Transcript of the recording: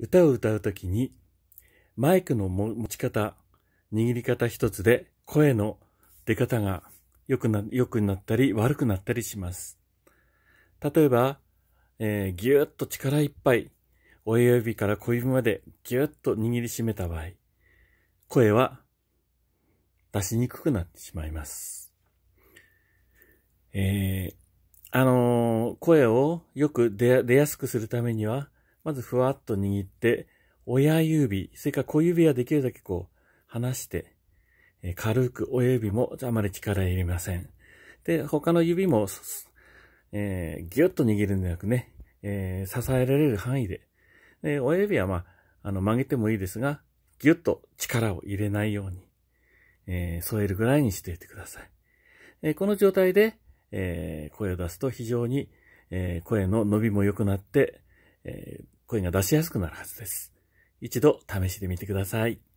歌を歌うときに、マイクの持ち方、握り方一つで声の出方が良くな、良くなったり悪くなったりします。例えば、えー、ぎゅーっと力いっぱい、親指から小指までぎゅーっと握りしめた場合、声は出しにくくなってしまいます。えー、あのー、声をよく出やすくするためには、まずふわっと握って、親指、それから小指はできるだけこう、離して、え軽く親指もあまり力入れません。で、他の指も、えー、ぎゅっと握るんじゃなくね、えー、支えられる範囲で。で、親指はまあ、あの、曲げてもいいですが、ぎゅっと力を入れないように、えー、添えるぐらいにしておいてください。えー、この状態で、えー、声を出すと非常に、えー、声の伸びも良くなって、えー、声が出しやすくなるはずです。一度試してみてください。